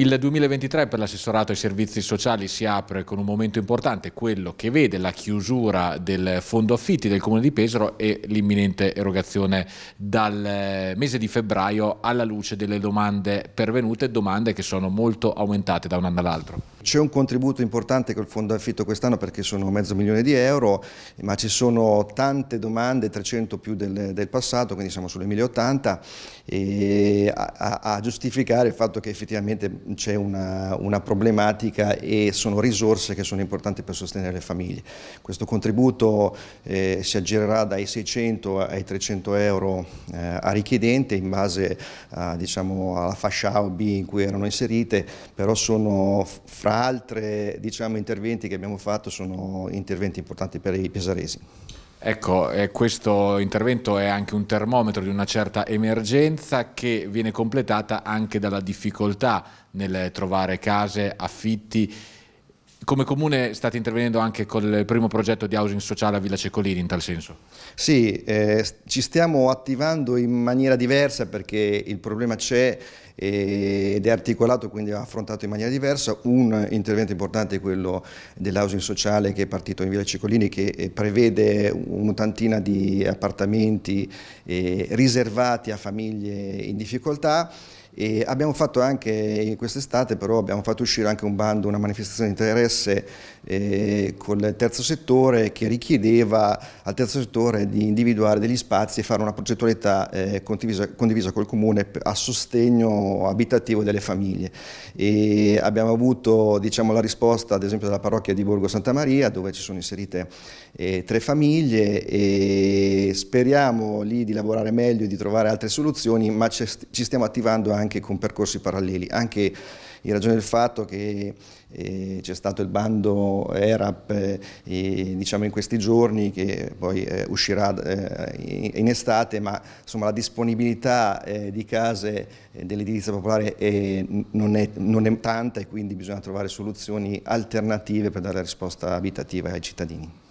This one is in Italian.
Il 2023 per l'assessorato ai servizi sociali si apre con un momento importante, quello che vede la chiusura del fondo affitti del Comune di Pesaro e l'imminente erogazione dal eh, mese di febbraio alla luce delle domande pervenute, domande che sono molto aumentate da un anno all'altro. C'è un contributo importante col fondo affitto quest'anno perché sono mezzo milione di euro, ma ci sono tante domande, 300 più del, del passato, quindi siamo sulle 1080, a, a, giustificare il fatto che effettivamente c'è una, una problematica e sono risorse che sono importanti per sostenere le famiglie. Questo contributo eh, si aggirerà dai 600 ai 300 euro eh, a richiedente in base eh, diciamo, alla fascia A o B in cui erano inserite, però sono fra ma altri diciamo, interventi che abbiamo fatto sono interventi importanti per i pesaresi. Ecco, eh, questo intervento è anche un termometro di una certa emergenza che viene completata anche dalla difficoltà nel trovare case, affitti come comune state intervenendo anche col primo progetto di housing sociale a Villa Cecolini in tal senso? Sì, eh, ci stiamo attivando in maniera diversa perché il problema c'è eh, ed è articolato, quindi affrontato in maniera diversa. Un intervento importante è quello dell'housing sociale che è partito in Villa Cicolini che eh, prevede un'ottantina di appartamenti eh, riservati a famiglie in difficoltà e abbiamo fatto anche quest'estate però abbiamo fatto uscire anche un bando, una manifestazione di interesse eh, col terzo settore che richiedeva al terzo settore di individuare degli spazi e fare una progettualità eh, condivisa, condivisa, col comune a sostegno abitativo delle famiglie. E abbiamo avuto diciamo, la risposta ad esempio dalla parrocchia di Borgo Santa Maria dove ci sono inserite eh, tre famiglie e speriamo lì di lavorare meglio e di trovare altre soluzioni ma ci stiamo attivando anche anche con percorsi paralleli, anche in ragione del fatto che eh, c'è stato il bando ERAP eh, diciamo in questi giorni che poi eh, uscirà eh, in estate, ma insomma, la disponibilità eh, di case eh, dell'edilizia popolare non è, non, è, tanta e quindi bisogna trovare soluzioni alternative per dare risposta abitativa ai cittadini.